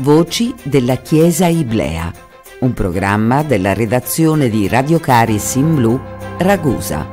Voci della Chiesa Iblea, un programma della redazione di Radio Caris in Blu, Ragusa.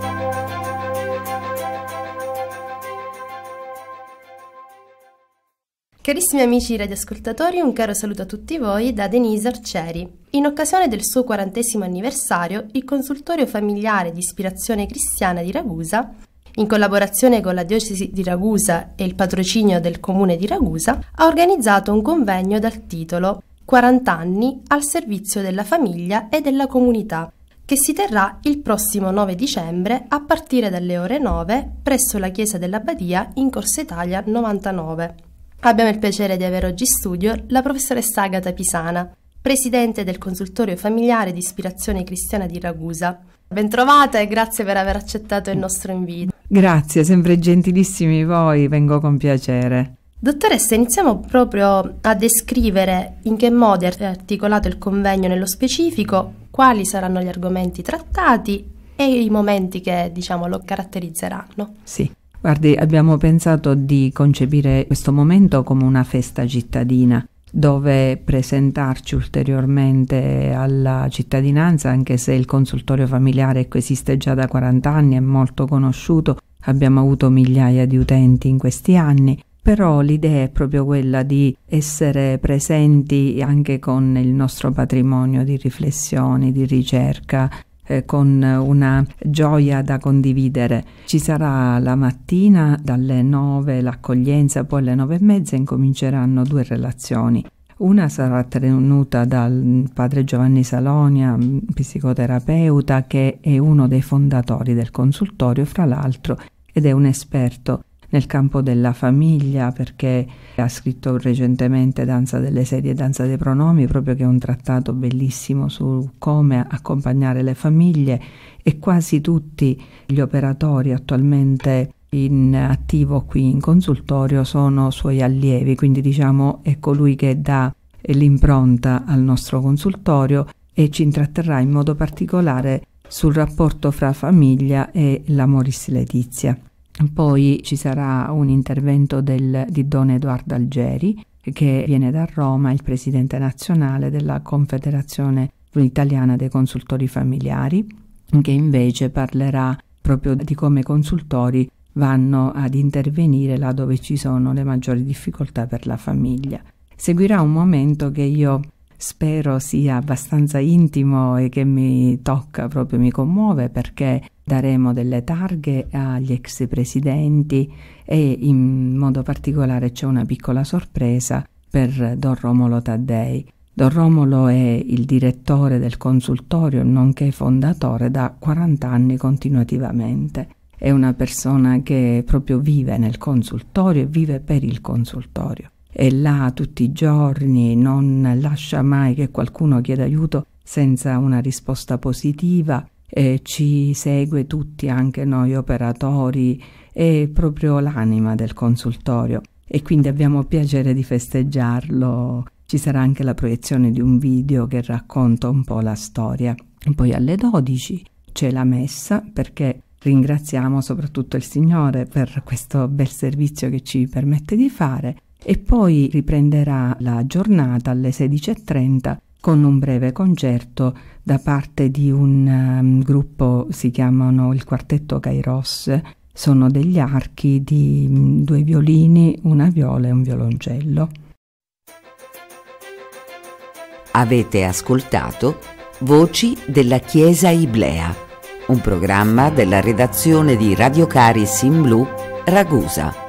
Carissimi amici radioascoltatori, un caro saluto a tutti voi da Denise Arcieri. In occasione del suo quarantesimo anniversario, il consultorio familiare di ispirazione cristiana di Ragusa in collaborazione con la diocesi di Ragusa e il patrocinio del comune di Ragusa, ha organizzato un convegno dal titolo 40 anni al servizio della famiglia e della comunità, che si terrà il prossimo 9 dicembre a partire dalle ore 9 presso la Chiesa dell'Abbadia in Corsa Italia 99. Abbiamo il piacere di avere oggi in studio la professoressa Agata Pisana, presidente del consultorio familiare di ispirazione cristiana di Ragusa. Bentrovata e grazie per aver accettato il nostro invito. Grazie, sempre gentilissimi voi, vengo con piacere. Dottoressa, iniziamo proprio a descrivere in che modo è articolato il convegno nello specifico, quali saranno gli argomenti trattati e i momenti che diciamo lo caratterizzeranno. Sì. Guardi, abbiamo pensato di concepire questo momento come una festa cittadina dove presentarci ulteriormente alla cittadinanza, anche se il consultorio familiare esiste già da 40 anni, è molto conosciuto, abbiamo avuto migliaia di utenti in questi anni, però l'idea è proprio quella di essere presenti anche con il nostro patrimonio di riflessioni, di ricerca, eh, con una gioia da condividere. Ci sarà la mattina dalle 9 l'accoglienza, poi alle 9 e mezza incominceranno due relazioni. Una sarà tenuta dal padre Giovanni Salonia, mm, psicoterapeuta, che è uno dei fondatori del consultorio, fra l'altro, ed è un esperto nel campo della famiglia perché ha scritto recentemente Danza delle sedie e Danza dei pronomi, proprio che è un trattato bellissimo su come accompagnare le famiglie e quasi tutti gli operatori attualmente in attivo qui in consultorio sono suoi allievi, quindi diciamo è colui che dà l'impronta al nostro consultorio e ci intratterrà in modo particolare sul rapporto fra famiglia e l'amoris letizia. Poi ci sarà un intervento del, di Don Edoardo Algeri, che viene da Roma, il presidente nazionale della Confederazione Italiana dei Consultori Familiari, che invece parlerà proprio di come i consultori vanno ad intervenire là dove ci sono le maggiori difficoltà per la famiglia. Seguirà un momento che io spero sia abbastanza intimo e che mi tocca, proprio mi commuove perché daremo delle targhe agli ex presidenti e in modo particolare c'è una piccola sorpresa per Don Romolo Taddei. Don Romolo è il direttore del consultorio nonché fondatore da 40 anni continuativamente. È una persona che proprio vive nel consultorio e vive per il consultorio. È là tutti i giorni, non lascia mai che qualcuno chieda aiuto senza una risposta positiva eh, ci segue tutti, anche noi operatori, è proprio l'anima del consultorio e quindi abbiamo piacere di festeggiarlo. Ci sarà anche la proiezione di un video che racconta un po' la storia. Poi alle 12 c'è la messa perché ringraziamo soprattutto il Signore per questo bel servizio che ci permette di fare e poi riprenderà la giornata alle 16.30 con un breve concerto da parte di un um, gruppo, si chiamano il quartetto Kairos, sono degli archi di um, due violini, una viola e un violoncello. Avete ascoltato Voci della Chiesa Iblea, un programma della redazione di Radio Caris in Blu, Ragusa.